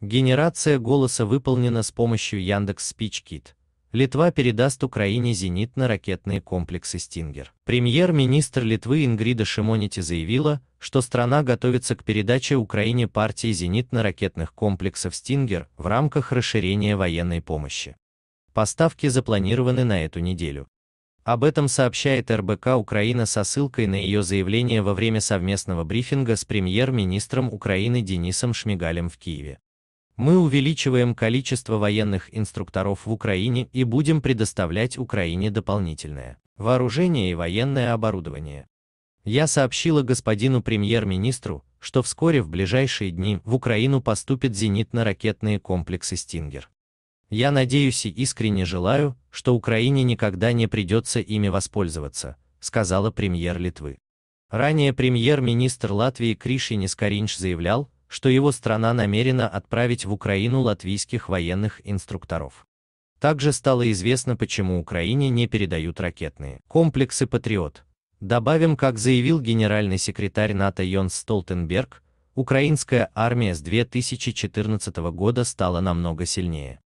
Генерация голоса выполнена с помощью Яндекс Спичкит. Литва передаст Украине зенитно-ракетные комплексы «Стингер». Премьер-министр Литвы Ингрида Шимонити заявила, что страна готовится к передаче Украине партии зенитно-ракетных комплексов «Стингер» в рамках расширения военной помощи. Поставки запланированы на эту неделю. Об этом сообщает РБК Украина со ссылкой на ее заявление во время совместного брифинга с премьер-министром Украины Денисом Шмигалем в Киеве. Мы увеличиваем количество военных инструкторов в Украине и будем предоставлять Украине дополнительное вооружение и военное оборудование. Я сообщила господину премьер-министру, что вскоре в ближайшие дни в Украину поступят зенитно-ракетные комплексы «Стингер». Я надеюсь и искренне желаю, что Украине никогда не придется ими воспользоваться, сказала премьер Литвы. Ранее премьер-министр Латвии Кришинис Каринч заявлял, что его страна намерена отправить в Украину латвийских военных инструкторов. Также стало известно, почему Украине не передают ракетные комплексы «Патриот». Добавим, как заявил генеральный секретарь НАТО Йонс Столтенберг, украинская армия с 2014 года стала намного сильнее.